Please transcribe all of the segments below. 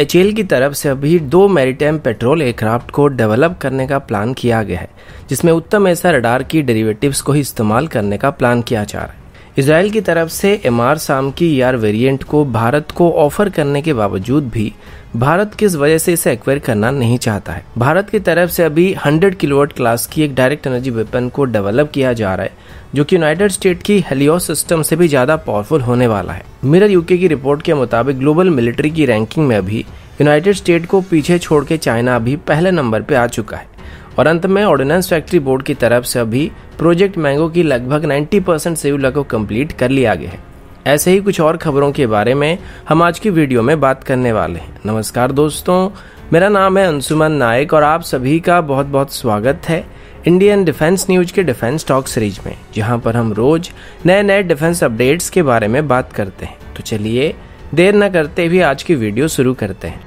H की तरफ से अभी दो मैरीटाइम पेट्रोल एयरक्राफ्ट को डेवलप करने का प्लान किया गया है जिसमें उत्तम ऐसा रडार की डेरिवेटिव्स को ही इस्तेमाल करने का प्लान किया जा रहा है इसराइल की तरफ से एम आर साम की यार वेरिएंट को भारत को ऑफर करने के बावजूद भी भारत किस वजह से इसे एक्वायर करना नहीं चाहता है भारत की तरफ से अभी 100 किलोवाट क्लास की एक डायरेक्ट एनर्जी वेपन को डेवलप किया जा रहा है जो कि यूनाइटेड स्टेट की हेलियोस सिस्टम से भी ज़्यादा पावरफुल होने वाला है मिरर यूके की रिपोर्ट के मुताबिक ग्लोबल मिलिट्री की रैंकिंग में अभी यूनाइटेड स्टेट को पीछे छोड़ के चाइना अभी पहले नंबर पे आ चुका है और अंत में ऑर्डिनेंस फैक्ट्री बोर्ड की तरफ से अभी प्रोजेक्ट मैंगो की लगभग 90 परसेंट सेवला को कम्प्लीट कर लिया गया है ऐसे ही कुछ और खबरों के बारे में हम आज की वीडियो में बात करने वाले हैं नमस्कार दोस्तों मेरा नाम है अंशुमन नायक और आप सभी का बहुत बहुत स्वागत है इंडियन डिफेंस न्यूज के डिफेंस टॉक सीरीज में जहां पर हम रोज नए नए डिफेंस अपडेट्स के बारे में बात करते हैं तो चलिए देर न करते भी आज की वीडियो शुरू करते हैं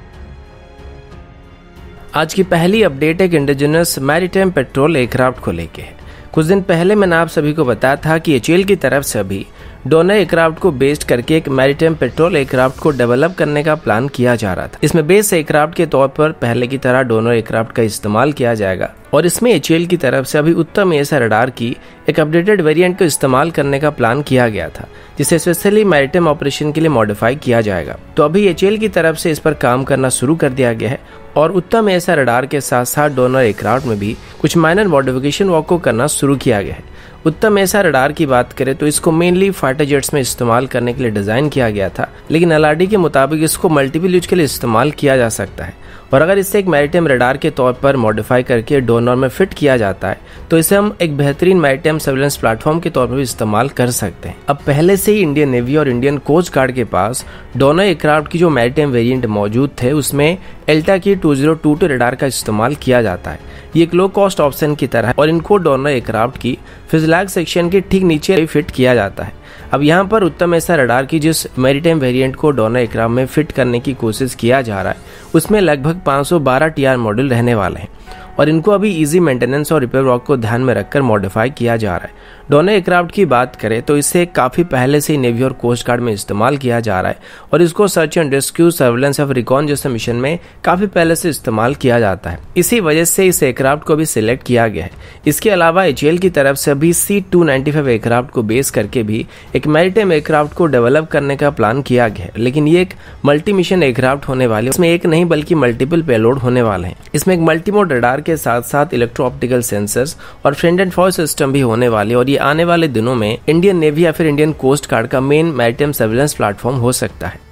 आज की पहली अपडेट एक इंडिजिनस मैरिटाइम पेट्रोल एयरक्राफ्ट को लेके है कुछ दिन पहले मैंने आप सभी को बताया था कि एचएल की तरफ से अभी डोनर एयरक्राफ्ट को बेस्ड करके एक मैरिटाइम पेट्रोल एयरक्राफ्ट को डेवलप करने का प्लान किया जा रहा था इसमें बेस एयरक्राफ्ट के तौर पर पहले की तरह डोनर एयरक्राफ्ट का इस्तेमाल किया जाएगा और इसमें एच की तरफ से अभी उत्तम एस रडार की एक अपडेटेड वेरिएंट को इस्तेमाल करने का प्लान किया गया था जिसे स्पेशली मैरिटाइम ऑपरेशन के लिए मॉडिफाई किया जाएगा तो अभी एच की तरफ से इस पर काम करना शुरू कर दिया गया है और उत्तम एस रडार के साथ साथ डोनर एयरक्राफ्ट में भी कुछ माइनर मॉडिफिकेशन वॉक को करना शुरू किया गया है उत्तम ऐसा रडार की बात करें तो इसको मेनली फाइटर जेट्स में इस्तेमाल करने के लिए डिजाइन किया गया था लेकिन एलआरडी के मुताबिक इसको मल्टीपल यूज के लिए इस्तेमाल किया जा सकता है और अगर इसे एक मैरिटाइम रडार के तौर पर मॉडिफाई करके डोनर में फिट किया जाता है तो इसे हम एक बेहतरीन मैरिटाइम सर्विलेंस प्लेटफॉर्म के तौर पर भी इस्तेमाल कर सकते हैं अब पहले से ही इंडियन नेवी और इंडियन कोस्ट गार्ड के पास डोनर एयरक्राफ्ट की जो मैरिटाइम वेरियंट मौजूद थे उसमें एल्टा की two zero two two radar का इस्तेमाल किया जाता है ये एक लो कॉस्ट ऑप्शन की तरह और इनको डोनर एयरक्राफ्ट की फिजलैग सेक्शन के ठीक नीचे फिट किया जाता है अब यहाँ पर उत्तम ऐसा रडार की जिस मेरीटाइम वेरिएंट को डोना इक्राम में फिट करने की कोशिश किया जा रहा है उसमें लगभग 512 टीआर मॉडल रहने वाले हैं और इनको अभी इजी मेंटेनेंस और रिपेयर वर्क को ध्यान में रखकर मॉडिफाई किया जा रहा है डोने एयरक्राफ्ट की बात करें तो इसे काफ़ी पहले से नेवी और कोस्ट गार्ड में इस्तेमाल किया जा रहा है और इसको search and rescue surveillance of recon जैसे मिशन में काफ़ी पहले से इस्तेमाल किया जाता है इसी वजह से इस एयरक्राफ्ट को भी सिलेक्ट किया गया है इसके अलावा एच की तरफ से अभी सी टू एयरक्राफ्ट को बेस करके भी एक मेरीटेम एयरक्राफ्ट को डेवलप करने का प्लान किया गया है लेकिन ये एक मल्टी मिशन एयरक्राफ्ट होने वाले इसमें एक नहीं बल्कि मल्टीपल पेलोड होने वाले हैं इसमें एक मल्टीमोड रडार के साथ साथ इलेक्ट्रो ऑप्टिकल सेंसर और फ्रेंड एंड फॉर सिस्टम भी होने वाले और ये आने वाले दिनों में इंडियन नेवी या फिर इंडियन कोस्ट गार्ड का मेन मैरिटाइम सर्विलेंस प्लेटफॉर्म हो सकता है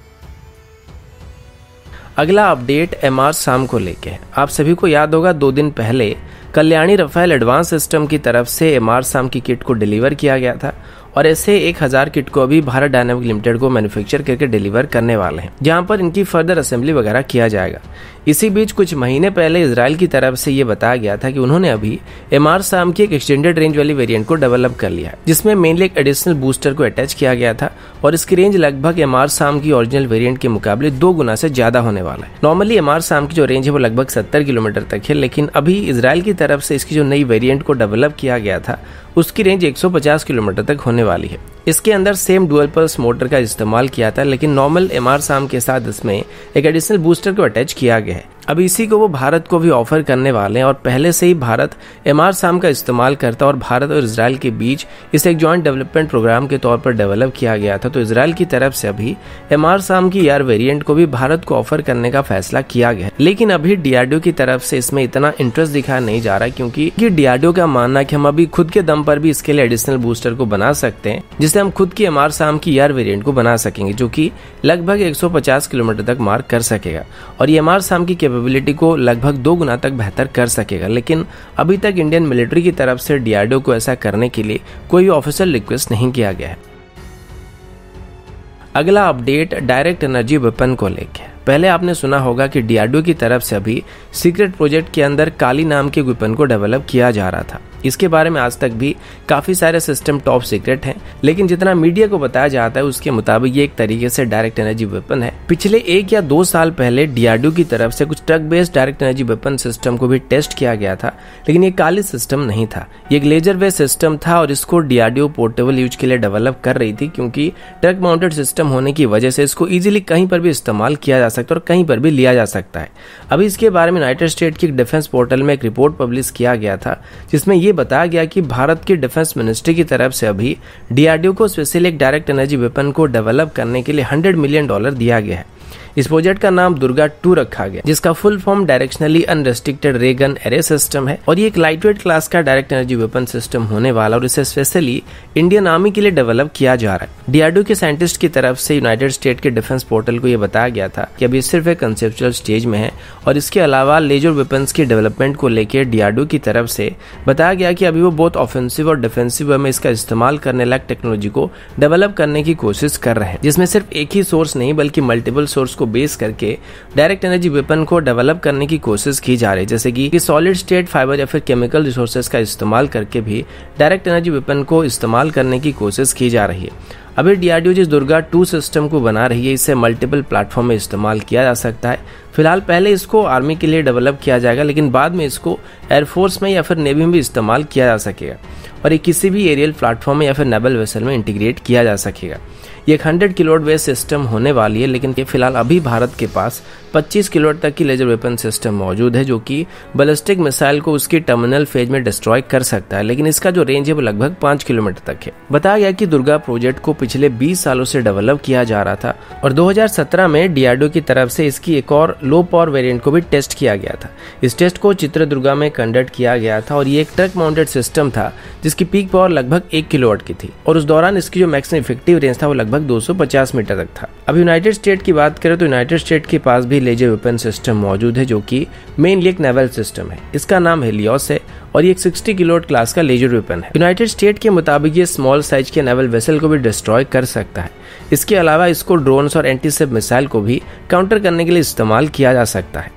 अगला अपडेट एम आर शाम को लेके आप सभी को याद होगा दो दिन पहले कल्याणी रफेल एडवांस सिस्टम की तरफ से एम आर शाम की किट को डिलीवर किया गया था और ऐसे एक हजार किट को अभी भारत डायनेमिक लिमिटेड को मैन्युफैक्चर करके डिलीवर करने वाले हैं जहां पर इनकी फर्दर असेंबली वगैरह किया जाएगा इसी बीच कुछ महीने पहले इसराइल की तरफ से ये बताया गया था कि उन्होंने अभी एम आर साम की एक एक्सटेंडेड रेंज वाली वेरिएंट को डेवलप कर लिया जिसमें मेनली एक एडिशनल बूस्टर को अटैच किया गया था और इसकी रेंज लगभग एम आर साम की ओरिजिनल वेरिएंट के मुकाबले दो गुना से ज्यादा होने वाला है नॉर्मली एम आर साम की जो रेंज है वो लगभग सत्तर किलोमीटर तक है लेकिन अभी इसराइल की तरफ से इसकी जो नई वेरियंट को डेवलप किया गया था उसकी रेंज एक किलोमीटर तक होने वाली है इसके अंदर सेम डुअल पल्स मोटर का इस्तेमाल किया था लेकिन नॉर्मल एम आर साम के साथ इसमें एक एडिशनल बूस्टर को अटैच किया गया que अब इसी को वो भारत को भी ऑफर करने वाले हैं और पहले से ही भारत एम आर साम का इस्तेमाल करता और भारत और इसराइल के बीच इसे एक जॉइंट डेवलपमेंट प्रोग्राम के तौर पर डेवलप किया गया था तो इसराइल की तरफ से अभी एम आर साम की यार वेरिएंट को भी भारत को ऑफर करने का फैसला किया गया लेकिन अभी डीआरडीओ की तरफ से इसमें इतना इंटरेस्ट दिखाया नहीं जा रहा क्योंकि डीआरडीओ का मानना की हम अभी खुद के दम पर भी इसके लिए एडिशनल बूस्टर को बना सकते हैं जिससे हम खुद की एम आर साम की यार वेरियंट को बना सकेंगे जो की लगभग एक किलोमीटर तक मार्क कर सकेगा और ये एम आर साम की कैपेबिलिटी को लगभग दो गुना तक बेहतर कर सकेगा लेकिन अभी तक इंडियन मिलिट्री की तरफ से डीआरडीओ को ऐसा करने के लिए कोई ऑफिशियल रिक्वेस्ट नहीं किया गया है अगला अपडेट डायरेक्ट एनर्जी वेपन को लेकर पहले आपने सुना होगा कि डीआरडीओ की तरफ से अभी सीक्रेट प्रोजेक्ट के अंदर काली नाम के वेपन को डेवलप किया जा रहा था इसके बारे में आज तक भी काफ़ी सारे सिस्टम टॉप सीक्रेट हैं लेकिन जितना मीडिया को बताया जाता है उसके मुताबिक ये एक तरीके से डायरेक्ट एनर्जी वेपन है पिछले एक या दो साल पहले डीआरडीओ की तरफ से कुछ truck based direct energy weapon system को भी टेस्ट किया गया था लेकिन ये काली सिस्टम नहीं था ये एक लेजर बेस्ड सिस्टम था और इसको डीआरडीओ पोर्टेबल यूज के लिए डेवलप कर रही थी क्योंकि ट्रक माउंटेड सिस्टम होने की वजह से इसको इजिली कहीं पर भी इस्तेमाल किया जा सकता है और कहीं पर भी लिया जा सकता है अभी इसके बारे में यूनाइटेड स्टेट की डिफेंस पोर्टल में एक रिपोर्ट पब्लिश किया गया था जिसमें ये बताया गया कि भारत की डिफेंस मिनिस्ट्री की तरफ से अभी डीआरडीओ को स्पेशल एक डायरेक्ट एनर्जी वेपन को डेवलप करने के लिए 100 मिलियन डॉलर दिया गया है इस प्रोजेक्ट का नाम दुर्गा टू रखा गया जिसका full form directionally unrestricted ray gun array system है और ये एक लाइटवेट क्लास का डायरेक्ट एनर्जी वेपन सिस्टम होने वाला और इसे स्पेशली इंडियन आर्मी के लिए डेवलप किया जा रहा है डीआरडीओ के साइंटिस्ट की तरफ से यूनाइटेड स्टेट के डिफेंस पोर्टल को यह बताया गया था कि अभी सिर्फ एक कंसेप्चुअल स्टेज में है और इसके अलावा लेजर वेपन्स की डेवलपमेंट को लेकर डीआरडीओ की तरफ से बताया गया कि अभी वो बहुत ऑफेंसिव और डिफेंसिव वे में इसका इस्तेमाल करने लायक टेक्नोलॉजी को डेवलप करने की कोशिश कर रहे हैं जिसमें सिर्फ एक ही सोर्स नहीं बल्कि मल्टीपल सोर्स को को बेस करके डायरेक्ट एनर्जी वेपन को डेवलप करने की कोशिश की जा रही है जैसे कि सॉलिड स्टेट फाइबर या फिर केमिकल रिसोर्सेज का इस्तेमाल करके भी डायरेक्ट एनर्जी वेपन को इस्तेमाल करने की कोशिश की जा रही है अभी डीआरडीओ जिस दुर्गा टू सिस्टम को बना रही है इसे मल्टीपल प्लेटफॉर्म में इस्तेमाल किया जा सकता है फिलहाल पहले इसको आर्मी के लिए डेवलप किया जाएगा लेकिन बाद में इसको एयरफोर्स में या फिर नेवी में भी इस्तेमाल किया जा सकेगा और ये किसी भी एरियल प्लेटफॉर्म में या फिर नेबल वेसल में इंटीग्रेट किया जा सकेगा ये एक हंड्रेड किलोट वे सिस्टम होने वाली है लेकिन ये फिलहाल अभी भारत के पास 25 किलोट तक की लेजर वेपन सिस्टम मौजूद है जो कि बलिस्टिक मिसाइल को उसकी टर्मिनल फेज में डिस्ट्रॉय कर सकता है लेकिन इसका जो रेंज है वो लगभग पाँच किलोमीटर तक है बताया गया कि दुर्गा प्रोजेक्ट को पिछले बीस सालों से डेवलप किया जा रहा था और दो में डीआरडीओ की तरफ से इसकी एक और लो पावर वेरियंट को भी टेस्ट किया गया था इस टेस्ट को चित्र में कंडक्ट किया गया था और ये एक ट्रक माउंटेड सिस्टम था जिसकी पीक पावर लगभग एक किलोवाट की थी और उस दौरान इसकी जो मैक्सिमम इफेक्टिव रेंज था वो लगभग लगभग 250 मीटर तक था अब यूनाइटेड स्टेट की बात करें तो यूनाइटेड स्टेट के पास भी लेजर वेपन सिस्टम मौजूद है जो कि मेनली एक नेवल सिस्टम है इसका नाम हेलियोस है और ये एक 60 किलो क्लास का लेजर वेपन है यूनाइटेड स्टेट के मुताबिक ये स्मॉल साइज के नेवल वेसल को भी डिस्ट्रॉय कर सकता है इसके अलावा इसको ड्रोन और एंटीसेप मिसाइल को भी काउंटर करने के लिए इस्तेमाल किया जा सकता है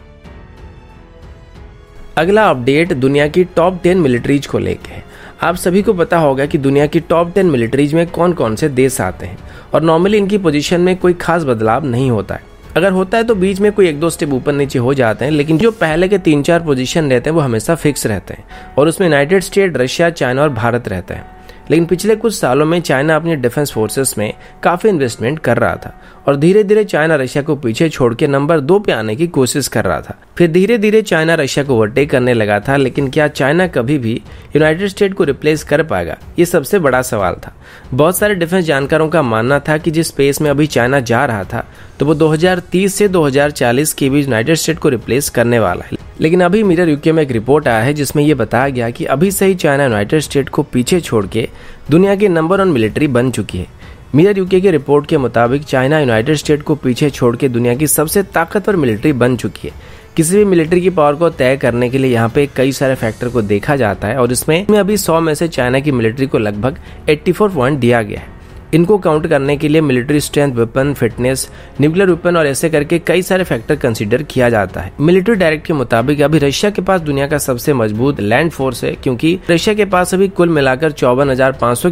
अगला अपडेट दुनिया की टॉप टेन मिलिट्रीज को लेकर है आप सभी को पता होगा कि दुनिया की टॉप टेन मिलिट्रीज में कौन कौन से देश आते हैं और नॉर्मली इनकी पोजीशन में कोई खास बदलाव नहीं होता है अगर होता है तो बीच में कोई एक दो स्टेप ऊपर नीचे हो जाते हैं लेकिन जो पहले के तीन चार पोजीशन रहते हैं वो हमेशा फिक्स रहते हैं और उसमें यूनाइटेड स्टेट रशिया चाइना और भारत रहते हैं लेकिन पिछले कुछ सालों में चाइना अपने डिफेंस फोर्सेस में काफ़ी इन्वेस्टमेंट कर रहा था और धीरे धीरे चाइना रशिया को पीछे छोड़ के नंबर दो पे आने की कोशिश कर रहा था फिर धीरे धीरे चाइना रशिया को ओवरटेक करने लगा था लेकिन क्या चाइना कभी भी यूनाइटेड स्टेट को रिप्लेस कर पाएगा ये सबसे बड़ा सवाल था बहुत सारे डिफेंस जानकारों का मानना था कि जिस स्पेस में अभी चाइना जा रहा था तो वो 2030 से 2040 के बीच यूनाइटेड स्टेट को रिप्लेस करने वाला है लेकिन अभी मिरर यूके में एक रिपोर्ट आया है जिसमें यह बताया गया कि अभी से ही चाइना यूनाइटेड स्टेट को पीछे छोड़ के दुनिया की नंबर वन मिलिट्री बन चुकी है मिरर यूके की रिपोर्ट के मुताबिक चाइना यूनाइटेड स्टेट को पीछे छोड़ के दुनिया की सबसे ताकतवर मिलिट्री बन चुकी है किसी भी मिलिट्री की पावर को तय करने के लिए यहाँ पे कई सारे फैक्टर को देखा जाता है और इसमें अभी सौ में से चाइना की मिलिट्री को लगभग एट्टी पॉइंट दिया गया है इनको काउंट करने के लिए military strength weapon fitness nuclear weapon और ऐसे करके कई सारे फैक्टर कंसिडर किया जाता है मिलिट्री डायरेक्ट के मुताबिक अभी रशिया के पास दुनिया का सबसे मजबूत लैंड फोर्स है क्योंकि रशिया के पास अभी कुल मिलाकर चौवन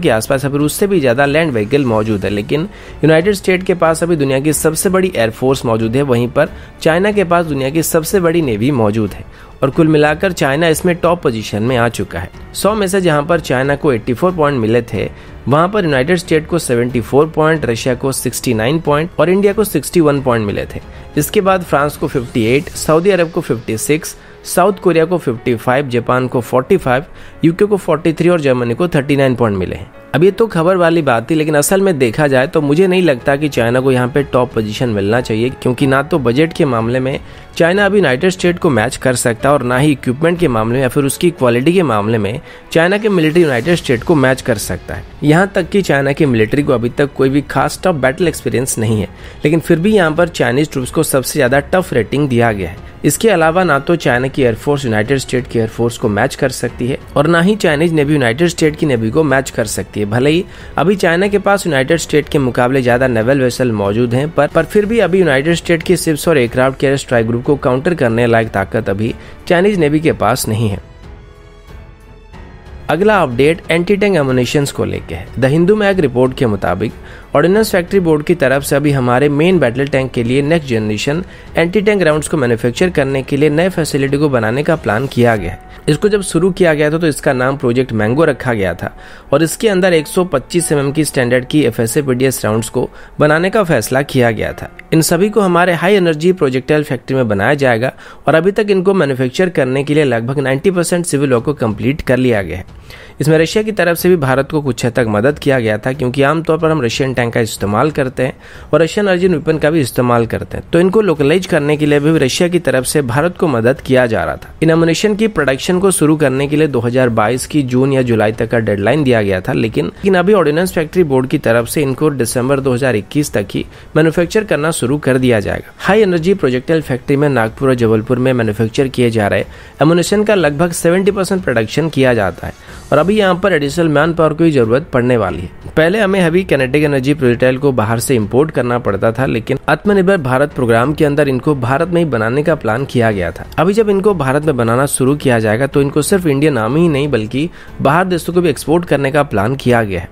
के आसपास अभी उससे भी ज्यादा लैंड व्हीकल मौजूद है लेकिन यूनाइटेड स्टेट के पास अभी दुनिया की सबसे बड़ी एयरफोर्स मौजूद है वहीं पर चाइना के पास दुनिया की सबसे बड़ी नेवी मौजूद है और कुल मिलाकर चाइना इसमें टॉप पोजीशन में आ चुका है सौ में से जहां पर चाइना को 84 पॉइंट मिले थे वहां पर यूनाइटेड स्टेट को 74 पॉइंट रशिया को 69 पॉइंट और इंडिया को 61 पॉइंट मिले थे इसके बाद फ्रांस को 58 सऊदी अरब को 56 साउथ कोरिया को 55 जापान को 45 यूके को 43 और जर्मनी को 39 पॉइंट मिले हैं अब ये तो खबर वाली बात थी लेकिन असल में देखा जाए तो मुझे नहीं लगता कि चाइना को यहाँ पे टॉप पोजीशन मिलना चाहिए क्योंकि ना तो बजट के मामले में चाइना अब यूनाइटेड स्टेट को मैच कर सकता है और ना ही इक्विपमेंट के मामले में या फिर उसकी क्वालिटी के मामले में चाइना के मिलिट्री यूनाइटेड स्टेट को मैच कर सकता है यहाँ तक कि चाइना की मिलिट्री को अभी तक कोई भी खास टफ बैटल एक्सपीरियंस नहीं है लेकिन फिर भी यहाँ पर चाइनीज ट्रूप्स को सबसे ज़्यादा टफ रेटिंग दिया गया है इसके अलावा ना तो चाइना की एयरफोर्स यूनाइटेड स्टेट की एयरफोर्स को मैच कर सकती है और ना ही चाइनीज नेवी यूनाइटेड स्टेट की नेवी को मैच कर सकती है चाहिए भले ही अभी चाइना के पास यूनाइटेड स्टेट के मुकाबले ज्यादा नेवल वेसल मौजूद हैं पर पर फिर भी अभी यूनाइटेड स्टेट की सिप्स और एयरक्राफ्ट के स्ट्राइक ग्रुप को काउंटर करने लायक ताकत अभी चाइनीज नेवी के पास नहीं है अगला अपडेट एंटी टैंक एमोनेशन को लेकर है द हिंदू में एक रिपोर्ट के मुताबिक ऑर्डिनेंस फैक्ट्री बोर्ड की तरफ से अभी हमारे मेन बैटल टैंक के लिए next generation anti tank round को मैन्युफैक्चर करने के लिए नए फैसिलिटी को बनाने का प्लान किया गया इसको जब शुरू किया गया था तो इसका नाम प्रोजेक्ट मैंगो रखा गया था और इसके अंदर 125 एमएम mm की स्टैंडर्ड की एफ एस राउंड्स को बनाने का फैसला किया गया था इन सभी को हमारे हाई एनर्जी प्रोजेक्टाइल फैक्ट्री में बनाया जाएगा और अभी तक इनको मैन्युफैक्चर करने के लिए लगभग 90 परसेंट सिविल वर्क को कंप्लीट कर लिया गया है इसमें रशिया की तरफ से भी भारत को कुछ हद तक मदद किया गया था क्योंकि आमतौर पर हम रशियन टैंक का इस्तेमाल करते हैं और रशियन अर्जुन वेपन का भी इस्तेमाल करते हैं तो इनको लोकलाइज करने के लिए भी रशिया की तरफ से भारत को मदद किया जा रहा था इन एमुनेशन की प्रोडक्शन को शुरू करने के लिए दो की जून या जुलाई तक का डेडलाइन दिया गया था लेकिन लेकिन अभी ऑर्डिनेंस फैक्ट्री बोर्ड की तरफ से इनको दिसंबर दो तक ही मैन्युफैक्चर करना शुरू कर दिया जाएगा हाई एनर्जी प्रोजेक्टल फैक्ट्री में नागपुर और जबलपुर में मैन्युफैक्चर किए जा रहे एमुनेशन का लगभग सेवेंटी प्रोडक्शन किया जाता है और अभी यहाँ पर एडिशनल मैन पावर की जरूरत पड़ने वाली है पहले हमें अभी कैनेटिक एनर्जी प्रोजेक्टाइल को बाहर से इम्पोर्ट करना पड़ता था लेकिन आत्मनिर्भर भारत प्रोग्राम के अंदर इनको भारत में ही बनाने का प्लान किया गया था अभी जब इनको भारत में बनाना शुरू किया जाएगा तो इनको सिर्फ इंडिया नाम ही नहीं बल्कि बाहर देशों को भी एक्सपोर्ट करने का प्लान किया गया है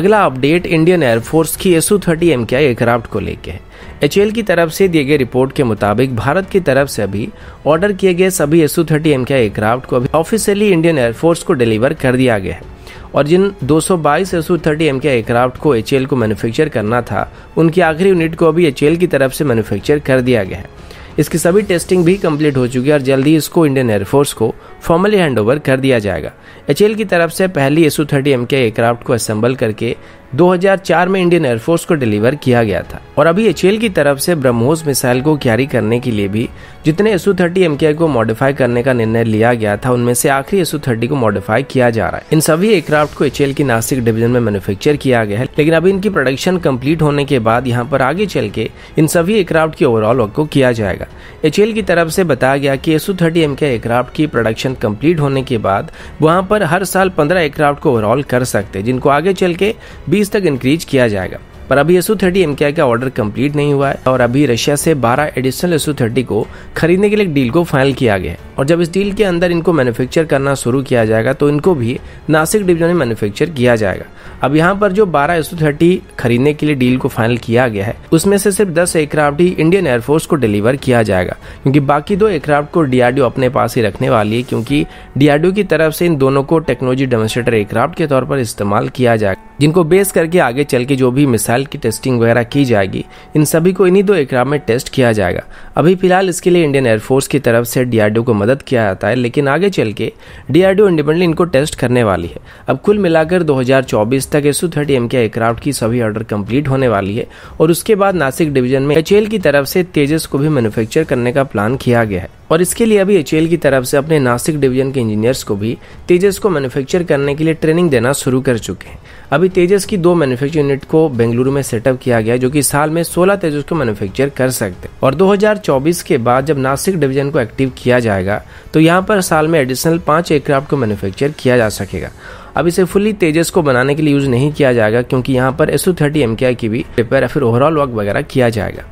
अगला अपडेट इंडियन एयरफोर्स की एसू थर्टी एम एयरक्राफ्ट को लेके है एच की तरफ से दिए गए रिपोर्ट के मुताबिक भारत की तरफ से अभी ऑर्डर किए गए सभी एसू थर्टी एम के एयरक्राफ्ट को अभी ऑफिशियली इंडियन एयरफोर्स को डिलीवर कर दिया गया है और जिन 222 सौ बाईस एसू थर्टी एम के एयरक्राफ्ट को एच को मैन्युफैक्चर करना था उनकी आखिरी यूनिट को अभी एच की तरफ से मैन्युफैक्चर कर दिया गया है इसकी सभी टेस्टिंग भी कंप्लीट हो चुकी है और जल्दी इसको इंडियन एयरफोर्स को फॉर्मली हैंडओवर कर दिया जाएगा एच की तरफ से पहली एसू थर्टी एम के एयरक्राफ्ट को असेंबल करके 2004 में इंडियन एयरफोर्स को डिलीवर किया गया था और अभी एच की तरफ से ब्रह्मोस मिसाइल को कैरी करने के लिए भी जितने एसू थर्टी एम को मॉडिफाई करने का निर्णय लिया गया था उनमें से आखिरी एसू थर्टी को मॉडिफाई किया जा रहा है इन सभी एयरक्राफ्ट को एच की नासिक डिवीजन में मैन्युफैक्चर किया गया है लेकिन अभी इनकी प्रोडक्शन कम्प्लीट होने के बाद यहाँ पर आगे चल के इन सभी एयरक्राफ्ट की ओवरऑल वर्क को किया जाएगा एच की तरफ से बताया गया की एसू थर्टी एम के एयरक्राफ्ट की प्रोडक्शन कम्प्लीट होने के बाद वहाँ पर हर साल पंद्रह एयरक्राफ्ट को ओवरऑल कर सकते जिनको आगे चल के बीस तक इंक्रीज किया जाएगा पर अभी एसू थर्टी एम का ऑर्डर कंप्लीट नहीं हुआ है और अभी रशिया से 12 एडिशनल एसू थर्टी को खरीदने के लिए डील को फाइनल किया गया है और जब इस डील के अंदर इनको मैन्युफैक्चर करना शुरू किया जाएगा तो इनको भी नासिक डिवीजन में मैन्युफैक्चर किया जाएगा अब यहाँ पर जो 12 एसू थर्टी खरीदने के लिए डील को फाइनल किया गया है उसमें से सिर्फ दस एयरक्राफ्ट ही इंडियन एयरफोर्स को डिलीवर किया जाएगा क्योंकि बाकी दो एयरक्राफ्ट को डीआरडीओ अपने पास ही रखने वाली है क्योंकि डीआरडीओ की तरफ से इन दोनों को टेक्नोलॉजी डेमोस्ट्रेटर एयरक्राफ्ट के तौर पर इस्तेमाल किया जाएगा जिनको बेस करके आगे चल के जो भी मिसाइल की टेस्टिंग वगैरह की जाएगी इन सभी को इन्हीं दो एग्राम में टेस्ट किया जाएगा अभी फिलहाल इसके लिए इंडियन एयरफोर्स की तरफ से डीआरडीओ को मदद किया जाता है लेकिन आगे चल के डीआरडीओ इंडिपेंडेंटली इनको टेस्ट करने वाली है अब कुल मिलाकर 2024 तक एसू थर्टी एम के एयरक्राफ्ट की सभी ऑर्डर कम्प्लीट होने वाली है और उसके बाद नासिक डिवीजन में एच की तरफ से तेजस को भी मैन्युफैक्चर करने का प्लान किया गया है और इसके लिए अभी एच की तरफ से अपने नासिक डिवीजन के इंजीनियर्स को भी तेजस को मैन्युफैक्चर करने के लिए ट्रेनिंग देना शुरू कर चुके हैं अभी तेजस की दो मैन्युफैक्चरिंग यूनिट को बेंगलुरु में सेटअप किया गया जो कि साल में 16 तेजस को मैन्युफैक्चर कर सकते हैं और 2024 के बाद जब नासिक डिवीजन को एक्टिव किया जाएगा तो यहाँ पर साल में एडिशनल पाँच एयरक्राफ्ट को मैन्युफैक्चर किया जा सकेगा अब इसे फुली तेजस को बनाने के लिए यूज नहीं किया जाएगा क्योंकि यहाँ पर एसू थर्टी एम की भी रिपेयर या फिर ओवरऑल वर्क वगैरह किया जाएगा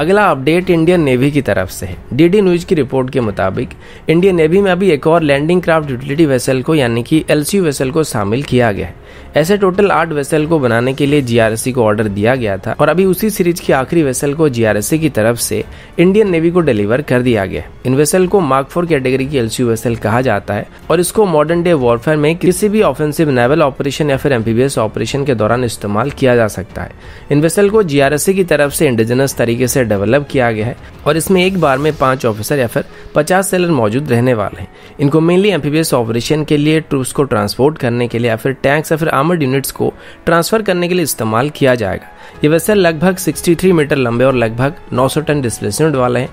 अगला अपडेट इंडियन नेवी की तरफ से है डीडी न्यूज की रिपोर्ट के मुताबिक इंडियन नेवी में अभी एक और लैंडिंग क्राफ्ट यूटिलिटी वेसल को यानी कि एलसीयू वेसल को शामिल किया गया है ऐसे टोटल आठ वेसल को बनाने के लिए जीआरएससी को ऑर्डर दिया गया था और अभी उसी सीरीज की आखिरी वेसल को जीआरएससी की तरफ से इंडियन नेवी को डिलीवर कर दिया गया इन वेसल को मार्क फोर कैटेगरी की एलसीयू वेसल कहा जाता है और इसको मॉडर्न डे वॉरफेयर में किसी भी ऑफेंसिव नेवल ऑपरेशन या फिर एमपीबीएस ऑपरेशन के दौरान इस्तेमाल किया जा सकता है इन वेसल को जीआरएससी की तरफ से इंडिजिनस तरीके से डेवलप किया गया है और इसमें एक बार में पांच ऑफिसर या फिर पचास सेलर मौजूद रहने वाले हैं इनको मेनली एमपीबीएस ऑपरेशन के लिए ट्रूप्स को ट्रांसपोर्ट करने के लिए या फिर टैंक्स या फिर आर्मर्ड यूनिट्स को ट्रांसफर करने के लिए इस्तेमाल किया जाएगा ये वैसे लगभग 63 मीटर लंबे और लगभग 900 टन डिस्प्लेसमेंट वाले हैं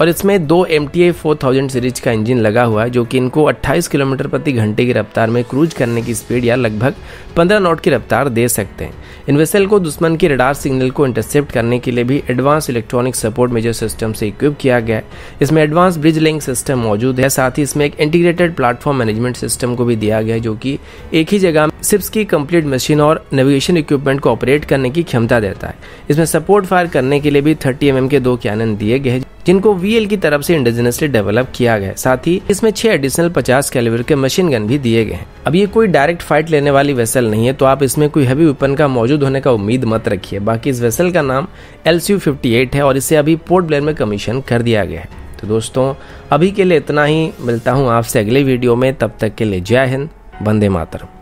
और इसमें दो M T four thousand series का इंजन लगा हुआ है जो कि इनको 28 किलोमीटर प्रति घंटे की रफ्तार में क्रूज करने की स्पीड या लगभग 15 नॉट की रफ्तार दे सकते हैं इन वेसल को दुश्मन की रडार सिग्नल को इंटरसेप्ट करने के लिए भी advance electronic support measure system से इक्विप किया गया है इसमें एडवांस ब्रिज लिंक सिस्टम मौजूद है साथ ही इसमें एक इंटीग्रेटेड प्लेटफॉर्म मैनेजमेंट सिस्टम को भी दिया गया है जो कि एक ही जगह सिप्स की कंप्लीट मशीन और नेविगेशन इक्विपमेंट को ऑपरेट करने की क्षमता देता है इसमें सपोर्ट फायर करने के लिए भी थर्टी एम के दो कैनन दिए गए जिनको वी की तरफ से इंडिजिनसली डेवलप किया गया साथ ही इसमें छह एडिशनल 50 कैलिवर के मशीन गन भी दिए गए हैं अब ये कोई डायरेक्ट फाइट लेने वाली वेसल नहीं है तो आप इसमें कोई हैवी वेपन का मौजूद होने का उम्मीद मत रखिए बाकी इस वेसल का नाम एल है और इसे अभी पोर्ट ब्लेयर में कमीशन कर दिया गया है तो दोस्तों अभी के लिए इतना ही मिलता हूँ आपसे अगले वीडियो में तब तक के लिए जय हिंद वंदे मातरम